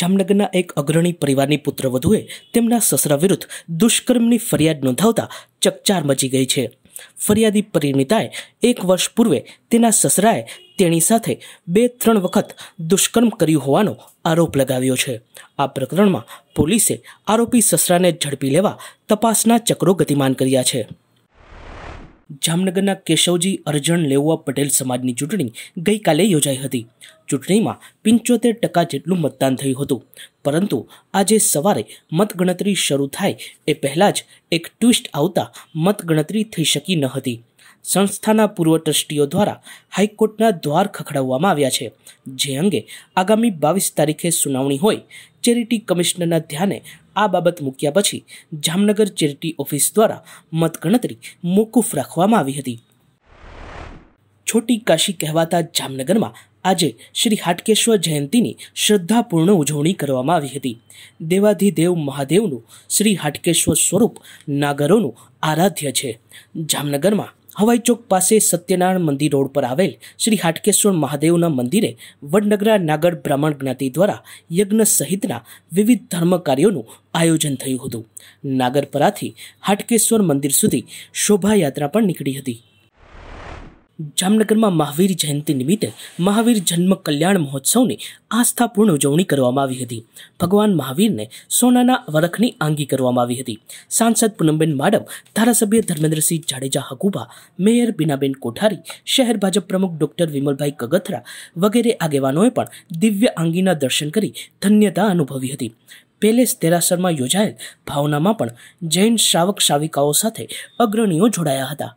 જામનગરના એક અગ્રણી પરિવારની પુત્રવધુએ તેમના સસરા વિરુદ્ધ દુષ્કર્મની ફરિયાદ નોંધાવતા ચકચાર મચી ગઈ છે ફરિયાદી પરિણીતાએ એક વર્ષ પૂર્વે તેના સસરાએ તેણી સાથે બે ત્રણ વખત દુષ્કર્મ કર્યું હોવાનો આરોપ લગાવ્યો છે આ પ્રકરણમાં પોલીસે આરોપી સસરાને ઝડપી લેવા તપાસના ચક્રો ગતિમાન કર્યા છે જામનગરના કેશવજી અરજણ લેવા પટેલ સમાજની ચૂંટણી ગઈકાલે યોજાઈ હતી ચૂંટણીમાં પંચોતેર ટકા જેટલું મતદાન થયું હતું પરંતુ આજે સવારે મતગણતરી શરૂ થાય એ પહેલાં જ એક ટ્વિસ્ટ આવતા મતગણતરી થઈ શકી ન હતી સંસ્થાના પૂર્વ ટ્રસ્ટીઓ દ્વારા હાઈકોર્ટના દ્વાર ખખડાવવામાં આવ્યા છે જે અંગે આગામી બાવીસ તારીખે સુનાવણી હોય ચેરિટી કમિશનરના ધ્યાને આ બાબત મૂક્યા પછી જામનગર ચેરિટી ઓફિસ દ્વારા મતગણતરી મોકૂફ રાખવામાં આવી હતી છોટી કાશી કહેવાતા જામનગરમાં આજે શ્રી હાટકેશ્વર જયંતીની શ્રદ્ધાપૂર્ણ ઉજવણી કરવામાં આવી હતી દેવાધિદેવ મહાદેવનું શ્રી હાટકેશ્વર સ્વરૂપ નાગરોનું આરાધ્ય છે જામનગરમાં હવાઈ ચોક પાસે સત્યનારાયણ મંદિર રોડ પર આવેલ શ્રી હાટકેશ્વર મહાદેવના મંદિરે વડનગરા નાગર બ્રાહ્મણ જ્ઞાતિ દ્વારા યજ્ઞ સહિતના વિવિધ ધર્મ કાર્યોનું આયોજન થયું હતું નાગરપરાથી હાટકેશ્વર મંદિર સુધી શોભાયાત્રા પણ નીકળી હતી જામનગરમાં મહાવીર જયંતિ નિમિત્તે મહાવીર જન્મ કલ્યાણ મહોત્સવની આસ્થાપૂર્ણ ઉજવણી કરવામાં આવી હતી ભગવાન મહાવીરને સોનાના વરખની આંગી કરવામાં આવી હતી સાંસદ પૂનમબેન માડમ ધારાસભ્ય ધર્મેન્દ્રસિંહ જાડેજા હકુભા મેયર બીનાબેન કોઠારી શહેર ભાજપ પ્રમુખ ડોક્ટર વિમલભાઈ કગથરા વગેરે આગેવાનોએ પણ દિવ્ય આંગીના દર્શન કરી ધન્યતા અનુભવી હતી પેલેસ દેરાસરમાં યોજાયેલ ભાવનામાં પણ જૈન શ્રાવક શ્રાવિકાઓ સાથે અગ્રણીઓ જોડાયા હતા